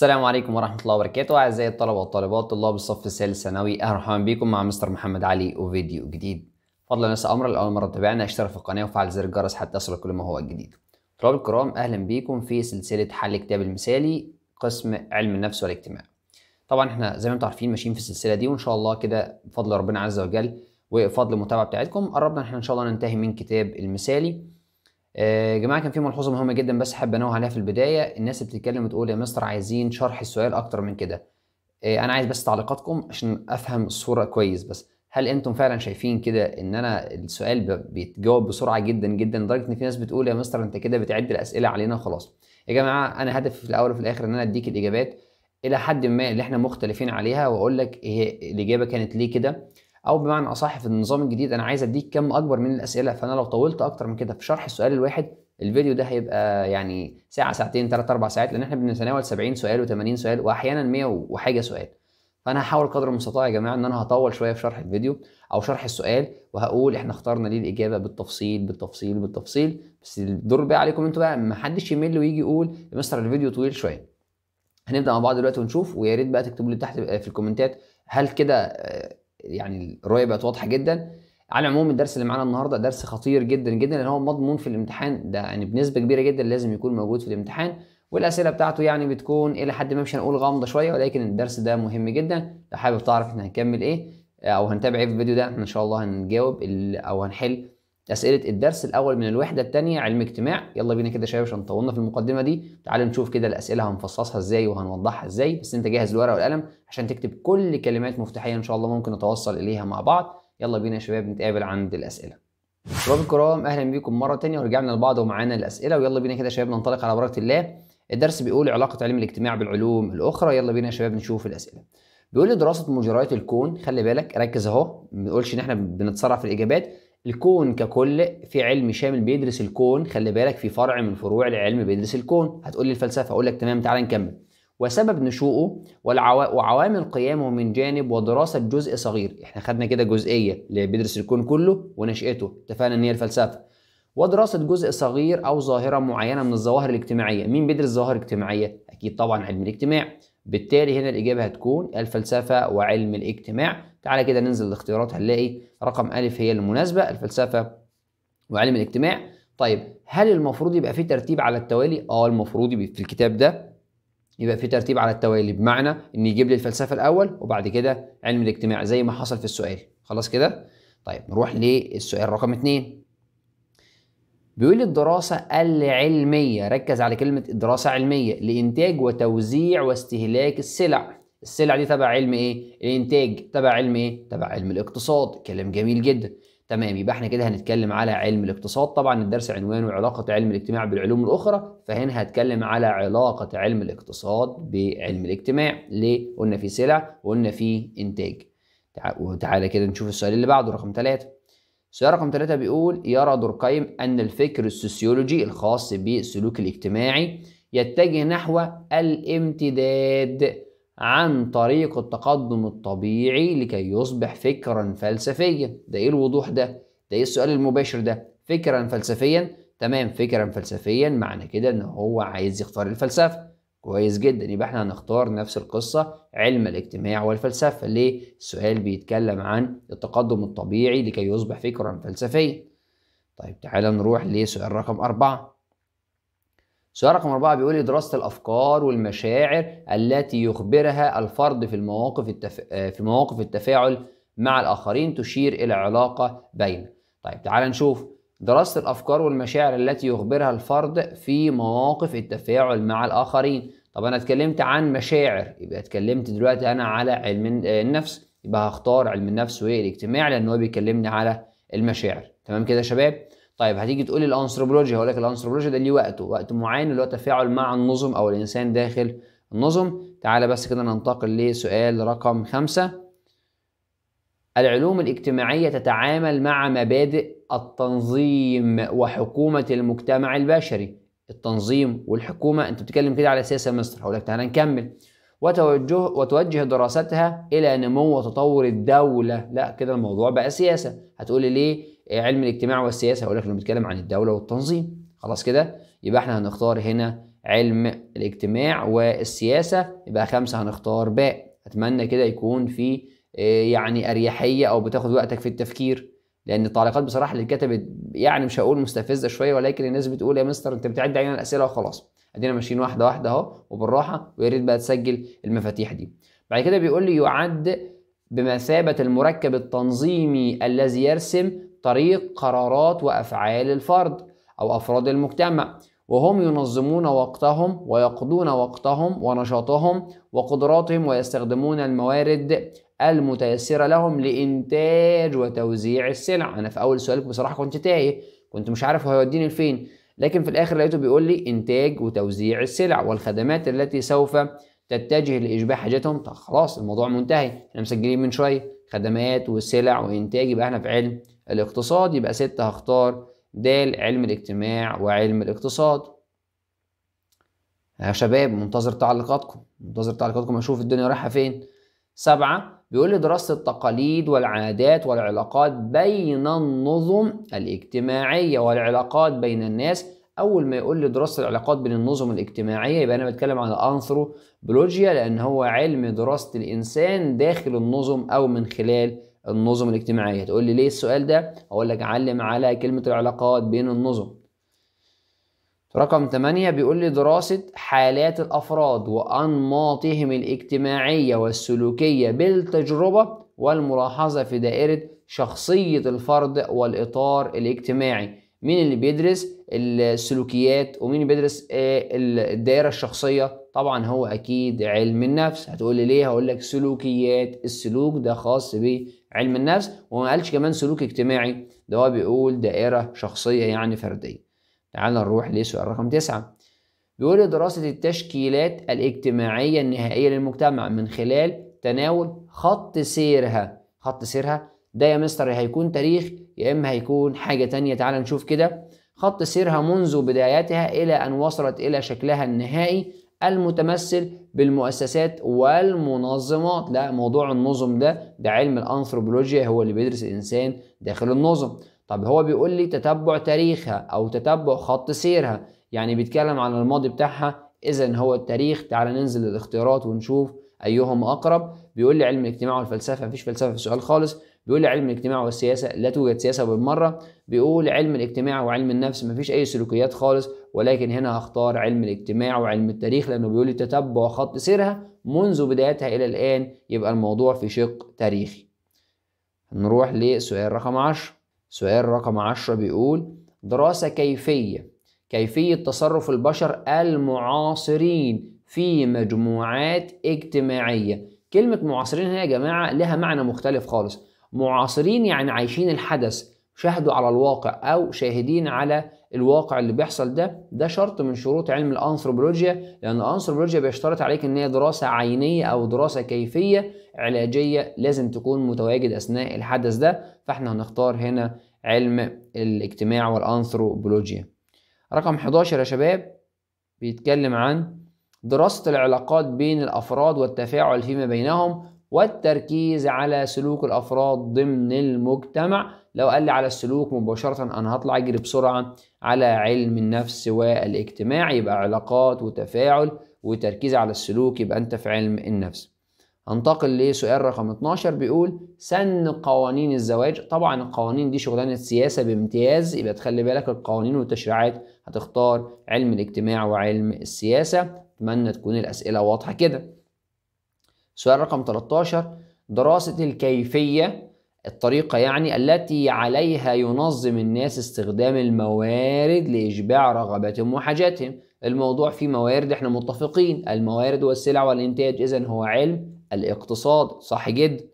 السلام عليكم ورحمة الله وبركاته أعزائي الطلبة والطالبات طلاب الصف الثالث ثانوي أهلا وسهلا بكم مع مستر محمد علي وفيديو جديد فضلا ناس أمر لأول مرة تتابعنا اشترك في القناة وفعل زر الجرس حتى يصل كل ما هو جديد طلاب الكرام أهلا بكم في سلسلة حل الكتاب المثالي قسم علم النفس والاجتماع طبعا احنا زي ما انتم عارفين ماشيين في السلسلة دي وإن شاء الله كده بفضل ربنا عز وجل وفضل المتابعة بتاعتكم قربنا احنا إن شاء الله ننتهي من كتاب المثالي يا آه، جماعه كان في ملحوظه مهمه جدا بس حابب انوه عليها في البدايه الناس بتتكلم وتقول يا مستر عايزين شرح السؤال اكتر من كده آه، انا عايز بس تعليقاتكم عشان افهم الصوره كويس بس هل انتم فعلا شايفين كده ان انا السؤال بيتجاوب بسرعه جدا جدا لدرجه ان في ناس بتقول يا مستر انت كده بتعد الاسئله علينا وخلاص يا جماعه انا هدفي في الاول وفي الاخر ان انا اديك الاجابات الى حد ما اللي احنا مختلفين عليها واقول لك إيه هي الاجابه كانت ليه كده او بمعنى اصح في النظام الجديد انا عايز اديك كم اكبر من الاسئله فانا لو طولت اكتر من كده في شرح السؤال الواحد الفيديو ده هيبقى يعني ساعه ساعتين ثلاث اربع ساعات لان احنا بنتناول 70 سؤال و80 سؤال واحيانا 100 وحاجه سؤال فانا هحاول قدر المستطاع يا جماعه ان انا هطول شويه في شرح الفيديو او شرح السؤال وهقول احنا اخترنا ليه الاجابه بالتفصيل بالتفصيل بالتفصيل بس الدور بقى عليكم انتوا بقى ما حدش يمل ويجي يقول يا مستر الفيديو طويل شويه هنبدا مع بعض دلوقتي ونشوف ويا ريت بقى تكتبوا لي تحت في الكومنتات هل كده آه، يعني الرؤيه بقت واضحه جدا على العموم الدرس اللي معانا النهارده درس خطير جدا جدا لان هو مضمون في الامتحان ده يعني بنسبه كبيره جدا لازم يكون موجود في الامتحان والاسئله بتاعته يعني بتكون الى حد ما مش هنقول غامضه شويه ولكن الدرس ده مهم جدا لو حابب تعرف احنا هنكمل ايه او هنتابع ايه في الفيديو ده احنا ان شاء الله هنجاوب او هنحل اسئله الدرس الاول من الوحده الثانيه علم اجتماع يلا بينا كده شباب عشان طولنا في المقدمه دي تعالوا نشوف كده الاسئله هنفصصها ازاي وهنوضحها ازاي بس انت جهز الورقه والقلم عشان تكتب كل كلمات مفتاحيه ان شاء الله ممكن نتوصل اليها مع بعض يلا بينا يا شباب نتقابل عند الاسئله شباب الكرام اهلا بيكم مره تانية ورجعنا لبعض ومعانا الاسئله ويلا بينا كده يا شباب ننطلق على بركه الله الدرس بيقول علاقه علم الاجتماع بالعلوم الاخرى يلا بينا يا شباب نشوف الاسئله بيقول لي دراسه مجريات الكون خلي بالك ركز اهو ما بنقولش ان احنا بنتسرع في الاجابات الكون ككل في علم شامل بيدرس الكون خلي بالك في فرع من فروع العلم بيدرس الكون هتقول لي الفلسفه اقول لك تمام تعالى نكمل وسبب والعو... وعوامل قيامه من جانب ودراسه جزء صغير احنا خدنا كده جزئيه اللي بيدرس الكون كله ونشأته اتفقنا ان هي الفلسفه ودراسه جزء صغير او ظاهره معينه من الظواهر الاجتماعيه مين بيدرس ظواهر اجتماعيه اكيد طبعا علم الاجتماع بالتالي هنا الاجابه هتكون الفلسفه وعلم الاجتماع تعالى كده ننزل الاختيارات هنلاقي رقم أ هي المناسبة الفلسفة وعلم الاجتماع طيب هل المفروض يبقى في ترتيب على التوالي؟ اه المفروض يبقى في الكتاب ده يبقى في ترتيب على التوالي بمعنى ان يجيب لي الفلسفه الاول وبعد كده علم الاجتماع زي ما حصل في السؤال خلاص كده؟ طيب نروح للسؤال رقم اثنين بيقول لي الدراسة العلمية ركز على كلمة الدراسة علمية لإنتاج وتوزيع واستهلاك السلع السلع دي تبع علم ايه الانتاج تبع علم ايه تبع علم الاقتصاد كلام جميل جدا تمام يبقى احنا كده هنتكلم على علم الاقتصاد طبعا الدرس عنوانه علاقة علم الاجتماع بالعلوم الأخرى فهنا هتكلم على علاقة علم الاقتصاد بعلم الاجتماع ليه قلنا في سلع وقلنا في إنتاج وتعالى كده نشوف السؤال اللي بعده رقم ثلاثة السؤال رقم ثلاثة بيقول يرى دوركايم أن الفكر السوسيولوجي الخاص بالسلوك الاجتماعي يتجه نحو الامتداد عن طريق التقدم الطبيعي لكي يصبح فكرا فلسفيا ده ايه الوضوح ده ده ايه السؤال المباشر ده فكرا فلسفيا تمام فكرا فلسفيا معنى كده ان هو عايز يختار الفلسفه كويس جدا يبقى احنا هنختار نفس القصة علم الاجتماع والفلسفة ليه؟ السؤال بيتكلم عن التقدم الطبيعي لكي يصبح فكرا فلسفيا طيب تعالى نروح لسؤال رقم أربعة سؤال رقم أربعة بيقول لي دراسة الأفكار والمشاعر التي يخبرها الفرد في المواقف التف... آه، في مواقف التفاعل مع الآخرين تشير إلى علاقة بين طيب تعال نشوف دراسة الأفكار والمشاعر التي يخبرها الفرد في مواقف التفاعل مع الآخرين طب أنا اتكلمت عن مشاعر يبقى اتكلمت دلوقتي أنا على علم آه، النفس يبقى هختار علم النفس والاجتماع لأن هو بيكلمني على المشاعر تمام كده يا شباب طيب هتيجي تقولي الانثروبولوجي هقول لك الانثروبولوجي ده ليه وقته وقت معين اللي هو تفاعل مع النظم او الانسان داخل النظم تعالى بس كده ننتقل لسؤال رقم خمسة العلوم الاجتماعية تتعامل مع مبادئ التنظيم وحكومة المجتمع البشري التنظيم والحكومة انت بتتكلم كده على سياسة مصر هقول لك تعالى نكمل وتوجه وتوجه دراستها الى نمو وتطور الدوله لا كده الموضوع بقى سياسه هتقولي ليه علم الاجتماع والسياسه هقول لك انه بيتكلم عن الدوله والتنظيم خلاص كده يبقى احنا هنختار هنا علم الاجتماع والسياسه يبقى خمسه هنختار باء اتمنى كده يكون في آه، يعني اريحيه او بتاخد وقتك في التفكير لان التعليقات بصراحه اللي اتكتبت يعني مش هقول مستفزه شويه ولكن الناس بتقول يا مستر انت بتعد علينا الاسئله وخلاص ادينا ماشيين واحده واحده اهو وبالراحه ويا ريت بقى تسجل المفاتيح دي بعد كده بيقول لي يعد بمثابه المركب التنظيمي الذي يرسم طريق قرارات وأفعال الفرد أو أفراد المجتمع وهم ينظمون وقتهم ويقضون وقتهم ونشاطهم وقدراتهم ويستخدمون الموارد المتيسرة لهم لإنتاج وتوزيع السلع أنا في أول سؤالك بصراحة كنت تايه كنت مش عارف هو هيوديني لفين لكن في الآخر لقيته بيقول لي إنتاج وتوزيع السلع والخدمات التي سوف تتجه لإشباع حاجتهم طب خلاص الموضوع منتهي احنا مسجلين من شوية خدمات وسلع وإنتاج يبقى احنا في علم الاقتصاد يبقى ستة هختار د علم الاجتماع وعلم الاقتصاد يا شباب منتظر تعليقاتكم منتظر تعليقاتكم اشوف الدنيا رايحه فين سبعة بيقول لي دراسة التقاليد والعادات والعلاقات بين النظم الاجتماعية والعلاقات بين الناس أول ما يقول لي دراسة العلاقات بين النظم الاجتماعية يبقى أنا بتكلم عن الأنثروبولوجيا لأن هو علم دراسة الإنسان داخل النظم أو من خلال النظم الاجتماعيه تقول لي ليه السؤال ده اقول لك علم على كلمه العلاقات بين النظم رقم 8 بيقول لي دراسة حالات الأفراد وأنماطهم الاجتماعية والسلوكية بالتجربة والملاحظة في دائرة شخصية الفرد والإطار الاجتماعي مين اللي بيدرس السلوكيات ومين اللي بيدرس آه، الدائرة الشخصية طبعا هو اكيد علم النفس هتقول لي ليه هقول لك سلوكيات السلوك ده خاص بعلم النفس وما قالش كمان سلوك اجتماعي ده هو بيقول دائره شخصيه يعني فرديه تعال نروح لسؤال رقم تسعة بيقول دراسة التشكيلات الاجتماعية النهائية للمجتمع من خلال تناول خط سيرها خط سيرها ده يا مستر هيكون تاريخ يا إما هيكون حاجة تانية تعال نشوف كده خط سيرها منذ بدايتها إلى أن وصلت إلى شكلها النهائي المتمثل بالمؤسسات والمنظمات لا موضوع النظم ده ده علم الانثروبولوجيا هو اللي بيدرس الانسان داخل النظم طب هو بيقول لي تتبع تاريخها او تتبع خط سيرها يعني بيتكلم عن الماضي بتاعها اذا هو التاريخ تعال ننزل للاختيارات ونشوف ايهم اقرب بيقول لي علم الاجتماع والفلسفه مفيش فلسفه في السؤال خالص بيقول لي علم الاجتماع والسياسه لا توجد سياسه بالمره بيقول علم الاجتماع وعلم النفس مفيش اي سلوكيات خالص ولكن هنا هختار علم الاجتماع وعلم التاريخ لأنه بيقول لي تتبع خط سيرها منذ بدايتها إلى الآن يبقى الموضوع في شق تاريخي نروح لسؤال رقم 10 سؤال رقم 10 بيقول دراسة كيفية كيفية تصرف البشر المعاصرين في مجموعات اجتماعية كلمة معاصرين هنا يا جماعة لها معنى مختلف خالص معاصرين يعني عايشين الحدث شاهدوا على الواقع او شاهدين على الواقع اللي بيحصل ده ده شرط من شروط علم الانثروبولوجيا لان الانثروبولوجيا بيشترط عليك ان هي دراسه عينيه او دراسه كيفيه علاجيه لازم تكون متواجد اثناء الحدث ده فاحنا هنختار هنا علم الاجتماع والانثروبولوجيا رقم 11 يا شباب بيتكلم عن دراسه العلاقات بين الافراد والتفاعل فيما بينهم والتركيز على سلوك الافراد ضمن المجتمع لو قال لي على السلوك مباشرة أنا هطلع أجري بسرعة على علم النفس والاجتماع يبقى علاقات وتفاعل وتركيز على السلوك يبقى أنت في علم النفس هنتقل لسؤال رقم 12 بيقول سن قوانين الزواج طبعا القوانين دي شغلانة سياسة بامتياز يبقى تخلي بالك القوانين والتشريعات هتختار علم الاجتماع وعلم السياسة أتمنى تكون الأسئلة واضحة كده سؤال رقم 13 دراسة الكيفية الطريقة يعني التي عليها ينظم الناس استخدام الموارد لإشباع رغباتهم وحاجاتهم الموضوع فيه موارد احنا متفقين الموارد والسلع والإنتاج إذا هو علم الاقتصاد صح جدا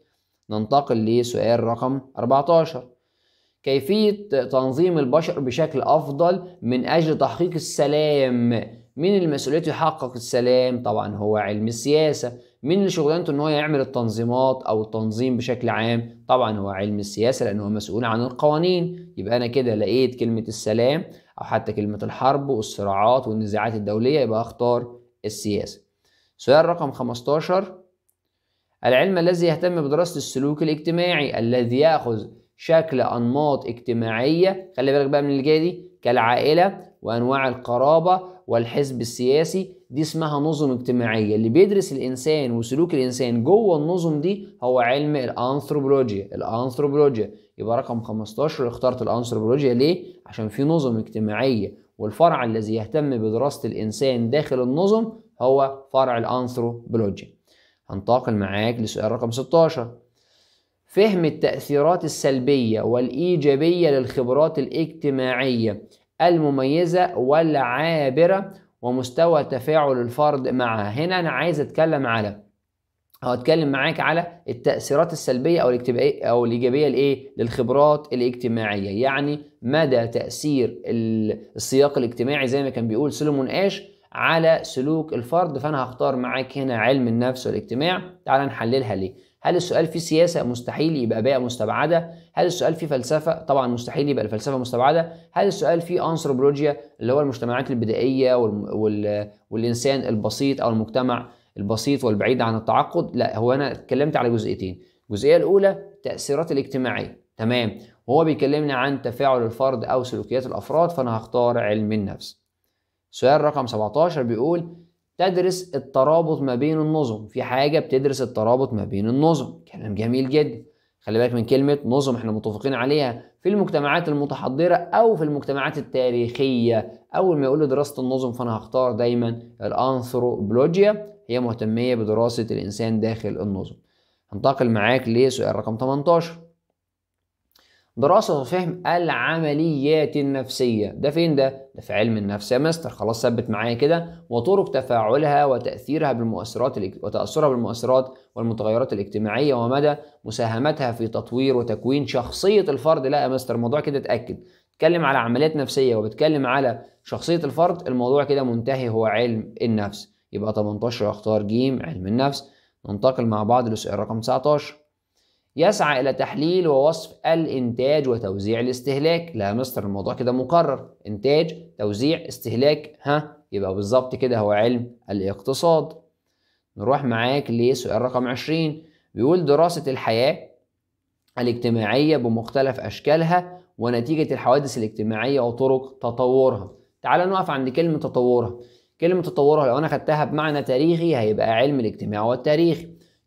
ننتقل لسؤال رقم 14 كيفية تنظيم البشر بشكل أفضل من أجل تحقيق السلام من المسؤولية يحقق السلام طبعا هو علم السياسة من شغلانته ان هو يعمل التنظيمات او التنظيم بشكل عام طبعا هو علم السياسه لان هو مسؤول عن القوانين يبقى انا كده لقيت كلمه السلام او حتى كلمه الحرب والصراعات والنزاعات الدوليه يبقى اختار السياسه سؤال رقم 15 العلم الذي يهتم بدراسه السلوك الاجتماعي الذي ياخذ شكل انماط اجتماعيه خلي بالك بقى من اللي جايه دي كالعائله وانواع القرابه والحزب السياسي دي اسمها نظم اجتماعيه اللي بيدرس الانسان وسلوك الانسان جوه النظم دي هو علم الانثروبولوجيا الانثروبولوجيا يبقى رقم 15 اخترت الانثروبولوجيا ليه عشان في نظم اجتماعيه والفرع الذي يهتم بدراسه الانسان داخل النظم هو فرع الانثروبولوجيا هنتقل معاك لسؤال رقم 16 فهم التأثيرات السلبية والإيجابية للخبرات الاجتماعية المميزة والعابرة ومستوى تفاعل الفرد معها هنا انا عايز اتكلم على او اتكلم معاك على التاثيرات السلبيه او الاجتماعيه او الايجابيه لايه للخبرات الاجتماعيه يعني مدى تاثير السياق الاجتماعي زي ما كان بيقول سليمون اش على سلوك الفرد فانا هختار معاك هنا علم النفس والاجتماع تعال نحللها ليه هل السؤال فيه سياسه مستحيل يبقى بيئه مستبعده هل السؤال فيه فلسفه طبعا مستحيل يبقى الفلسفه مستبعده هل السؤال فيه انثروبولوجيا اللي هو المجتمعات البدائيه وال... وال... والانسان البسيط او المجتمع البسيط والبعيد عن التعقد لا هو انا اتكلمت على جزئيتين الجزئيه الاولى التاثيرات الاجتماعيه تمام وهو بيكلمنا عن تفاعل الفرد او سلوكيات الافراد فانا هختار علم النفس سؤال رقم 17 بيقول تدرس الترابط ما بين النظم في حاجة بتدرس الترابط ما بين النظم كلام جميل جدا خلي بالك من كلمة نظم احنا متفقين عليها في المجتمعات المتحضرة أو في المجتمعات التاريخية أول ما يقول دراسة النظم فأنا هختار دايما الأنثروبولوجيا هي مهتمية بدراسة الإنسان داخل النظم هنتقل معاك لسؤال رقم 18 دراسة وفهم العمليات النفسية ده فين ده؟ ده في علم النفس يا مستر خلاص ثبت معايا كده وطرق تفاعلها وتأثيرها بالمؤثرات وتأثرها بالمؤثرات والمتغيرات الاجتماعية ومدى مساهمتها في تطوير وتكوين شخصية الفرد لا يا مستر الموضوع كده اتأكد بتكلم على عمليات نفسية وبتكلم على شخصية الفرد الموضوع كده منتهي هو علم النفس يبقى 18 اختار ج علم النفس ننتقل مع بعض لسؤال رقم 19 يسعى إلى تحليل ووصف الإنتاج وتوزيع الاستهلاك لا مستر الموضوع كده مقرر إنتاج توزيع استهلاك ها يبقى بالظبط كده هو علم الاقتصاد نروح معاك لسؤال رقم 20 بيقول دراسة الحياة الاجتماعية بمختلف أشكالها ونتيجة الحوادث الاجتماعية وطرق تطورها تعال نقف عند كلمة تطورها كلمة تطورها لو أنا خدتها بمعنى تاريخي هيبقى علم الاجتماع والتاريخ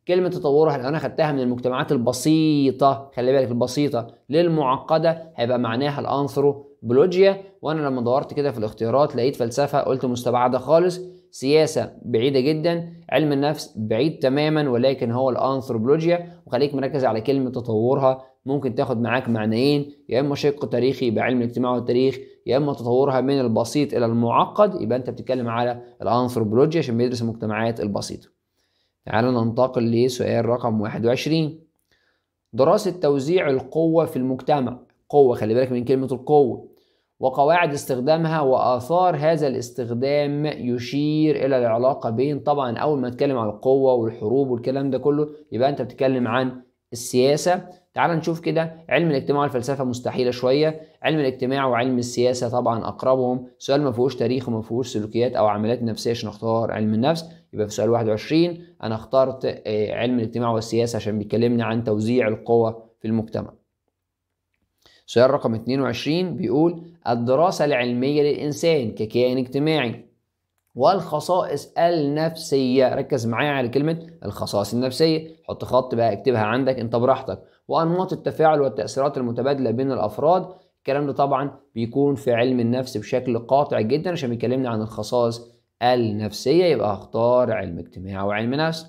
كلمة تطورها لو أنا خدتها من المجتمعات البسيطة خلي بالك البسيطة للمعقدة هيبقى معناها الأنثروبولوجيا وأنا لما دورت كده في الاختيارات لقيت فلسفة قلت مستبعدة خالص سياسة بعيدة جدا علم النفس بعيد تماما ولكن هو الأنثروبولوجيا وخليك مركز على كلمة تطورها ممكن تاخد معاك معنيين يا إما شق تاريخي يبقى علم الاجتماع والتاريخ يا إما تطورها من البسيط إلى المعقد يبقى أنت بتتكلم على الأنثروبولوجيا عشان بيدرس المجتمعات البسيطة تعالوا ننتقل لسؤال رقم 21 دراسة توزيع القوة في المجتمع قوة خلي بالك من كلمة القوة وقواعد استخدامها وآثار هذا الاستخدام يشير إلى العلاقة بين طبعا أول ما نتكلم عن القوة والحروب والكلام ده كله يبقى أنت بتتكلم عن السياسة تعال نشوف كده علم الاجتماع والفلسفة مستحيلة شوية علم الاجتماع وعلم السياسة طبعا أقربهم سؤال ما فيهوش تاريخ وما فيهوش سلوكيات أو عمليات نفسية عشان نختار علم النفس يبقى في سؤال 21 انا اخترت آه، علم الاجتماع والسياسه عشان بيكلمني عن توزيع القوى في المجتمع سؤال رقم 22 بيقول الدراسه العلميه للانسان ككائن اجتماعي والخصائص النفسية ركز معايا على كلمة الخصائص النفسية حط خط بقى اكتبها عندك انت براحتك وأنماط التفاعل والتأثيرات المتبادلة بين الأفراد الكلام ده طبعا بيكون في علم النفس بشكل قاطع جدا عشان بيكلمني عن الخصائص النفسية يبقى هختار علم اجتماع وعلم نفس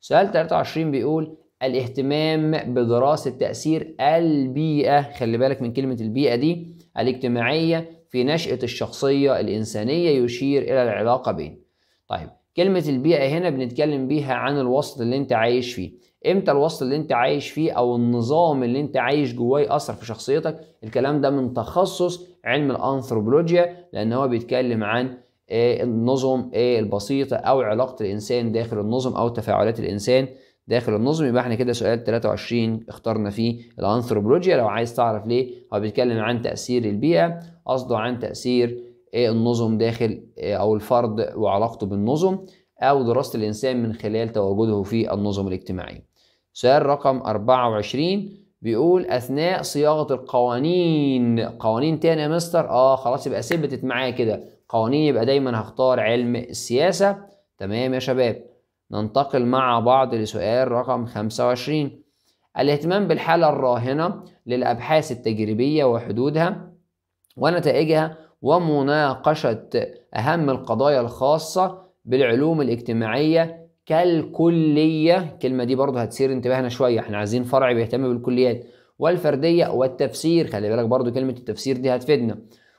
سؤال 23 بيقول الاهتمام بدراسة تأثير البيئة خلي بالك من كلمة البيئة دي الاجتماعية في نشأة الشخصية الإنسانية يشير إلى العلاقة بين طيب كلمة البيئة هنا بنتكلم بيها عن الوسط اللي انت عايش فيه امتى الوسط اللي انت عايش فيه او النظام اللي انت عايش جواه يأثر في شخصيتك الكلام ده من تخصص علم الانثروبولوجيا لان هو بيتكلم عن آه، النظم آه، البسيطة أو علاقة الإنسان داخل النظم أو تفاعلات الإنسان داخل النظم يبقى احنا كده سؤال 23 اخترنا فيه الانثروبولوجيا لو عايز تعرف ليه هو بيتكلم عن تأثير البيئة قصده عن تأثير آه، النظم داخل أو الفرد وعلاقته بالنظم أو دراسة الإنسان من خلال تواجده في النظم الاجتماعية. سؤال رقم 24 بيقول أثناء صياغة القوانين قوانين تاني يا مستر؟ آه خلاص يبقى ثبتت معايا كده قوانين يبقى دايما هختار علم السياسة تمام يا شباب ننتقل مع بعض لسؤال رقم 25 الاهتمام بالحالة الراهنة للأبحاث التجريبية وحدودها ونتائجها ومناقشة أهم القضايا الخاصة بالعلوم الاجتماعية كالكلية الكلمة دي برضو هتثير انتباهنا شوية احنا عايزين فرع بيهتم بالكليات والفردية والتفسير خلي بالك برضو كلمة التفسير دي هتفيدنا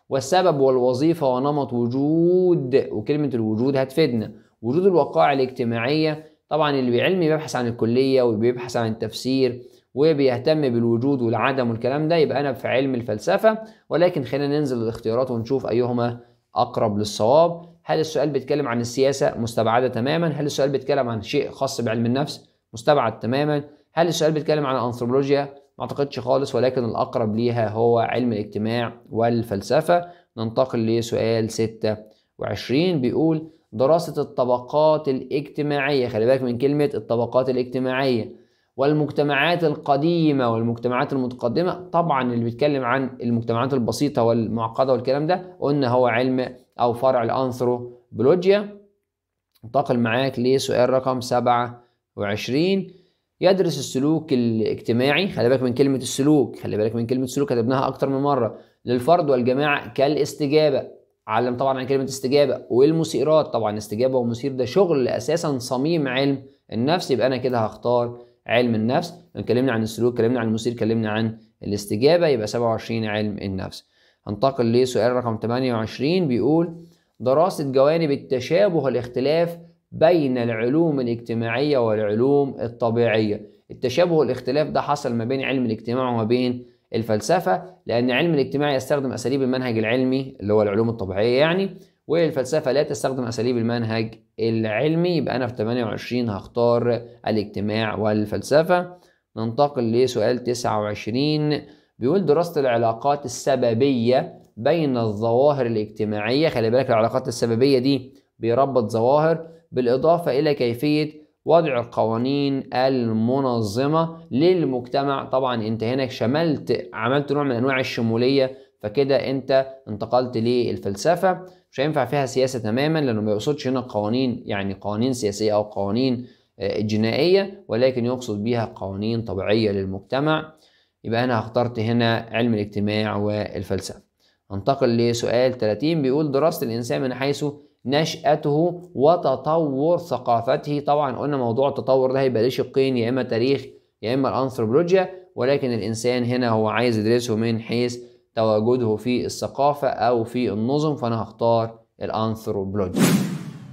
والسبب والوظيفة ونمط وجود وكلمة الوجود هتفيدنا وجود الوقائع الاجتماعية طبعا اللي بعلمي بيبحث عن الكلية وبيبحث عن التفسير وبيهتم بالوجود والعدم والكلام ده يبقى أنا في علم الفلسفة ولكن خلينا ننزل الاختيارات ونشوف أيهما أقرب للصواب هل السؤال بيتكلم عن السياسة مستبعدة تماما هل السؤال بيتكلم عن شيء خاص بعلم النفس مستبعد تماما هل السؤال بيتكلم عن الأنثروبولوجيا ما اعتقدش خالص ولكن الاقرب ليها هو علم الاجتماع والفلسفه ننتقل لسؤال 26 بيقول دراسه الطبقات الاجتماعيه خلي بالك من كلمه الطبقات الاجتماعيه والمجتمعات القديمه والمجتمعات المتقدمه طبعا اللي بيتكلم عن المجتمعات البسيطه والمعقده والكلام ده قلنا هو علم او فرع الانثروبولوجيا انتقل معاك لسؤال رقم 27 يدرس السلوك الاجتماعي خلي بالك من كلمة السلوك خلي بالك من كلمة السلوك كتبناها أكتر من مرة للفرد والجماعة كالاستجابة علم طبعا عن كلمة استجابة والمثيرات طبعا استجابة ومثير ده شغل أساسا صميم علم النفس يبقى أنا كده هختار علم النفس اتكلمنا عن السلوك اتكلمنا عن المثير اتكلمنا عن الاستجابة يبقى 27 علم النفس هنتقل لسؤال رقم 28 بيقول دراسة جوانب التشابه والاختلاف بين العلوم الاجتماعية والعلوم الطبيعية التشابه والاختلاف ده حصل ما بين علم الاجتماع وما بين الفلسفة لأن علم الاجتماع يستخدم أساليب المنهج العلمي اللي هو العلوم الطبيعية يعني والفلسفة لا تستخدم أساليب المنهج العلمي يبقى أنا في 28 هختار الاجتماع والفلسفة ننتقل لسؤال 29 بيقول دراسة العلاقات السببية بين الظواهر الاجتماعية خلي بالك العلاقات السببية دي بيربط ظواهر بالإضافة إلى كيفية وضع القوانين المنظمة للمجتمع طبعا انت هنا شملت عملت نوع من انواع الشمولية فكده انت انتقلت للفلسفة مش هينفع فيها سياسة تماما لانه ما يقصدش هنا قوانين يعني قوانين سياسية او قوانين آه، جنائية ولكن يقصد بيها قوانين طبيعية للمجتمع يبقى انا اخترت هنا علم الاجتماع والفلسفة انتقل لسؤال 30 بيقول دراسة الانسان من حيث نشأته وتطور ثقافته طبعا قلنا موضوع التطور ده هيبقى ليه شقين يا إما تاريخ يا إما الأنثروبولوجيا ولكن الإنسان هنا هو عايز يدرسه من حيث تواجده في الثقافة أو في النظم فأنا هختار الأنثروبولوجيا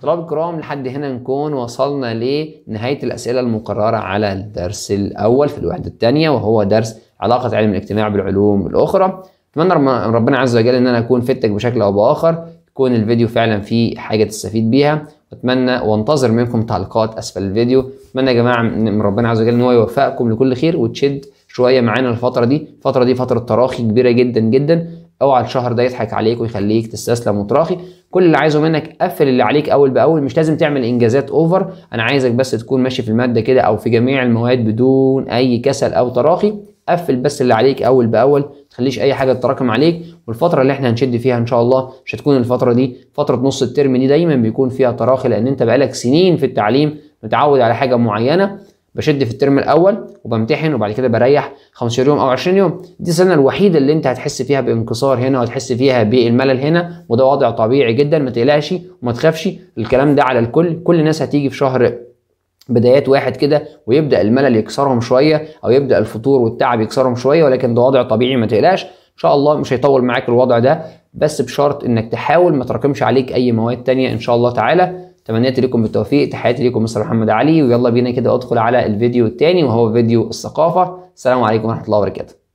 طلاب الكرام لحد هنا نكون وصلنا لنهاية الأسئلة المقررة على الدرس الأول في الوحدة الثانية وهو درس علاقة علم الاجتماع بالعلوم الأخرى أتمنى ربنا عز وجل إن أنا أكون فدتك بشكل أو بآخر كون الفيديو فعلا فيه حاجه تستفيد بيها اتمنى وانتظر منكم تعليقات اسفل الفيديو اتمنى يا جماعه من ربنا عز وجل ان هو يوفقكم لكل خير وتشد شويه معانا الفتره دي الفتره دي فتره تراخي كبيره جدا جدا اوعى الشهر ده يضحك عليك ويخليك تستسلم وتراخي كل اللي عايزه منك قفل اللي عليك اول باول مش لازم تعمل انجازات اوفر انا عايزك بس تكون ماشي في الماده كده او في جميع المواد بدون اي كسل او تراخي قفل بس اللي عليك اول باول ما تخليش اي حاجه تتراكم عليك والفتره اللي احنا هنشد فيها ان شاء الله مش هتكون الفتره دي فتره نص الترم دي دايما بيكون فيها تراخي لان انت بقالك سنين في التعليم متعود على حاجه معينه بشد في الترم الاول وبمتحن وبعد كده بريح 15 يوم او 20 يوم دي السنه الوحيده اللي انت هتحس فيها بانكسار هنا وهتحس فيها بالملل هنا وده وضع طبيعي جدا ما تقلقش وما تخافش الكلام ده على الكل كل الناس هتيجي في شهر بدايات واحد كده ويبدا الملل يكسرهم شويه او يبدا الفتور والتعب يكسرهم شويه ولكن ده وضع طبيعي ما تقلقش ان شاء الله مش هيطول معاك الوضع ده بس بشرط انك تحاول ما تراكمش عليك اي مواد تانية ان شاء الله تعالى تمنيت لكم بالتوفيق تحياتي لكم مستر محمد علي ويلا بينا كده ادخل على الفيديو التاني وهو فيديو الثقافه السلام عليكم ورحمه الله وبركاته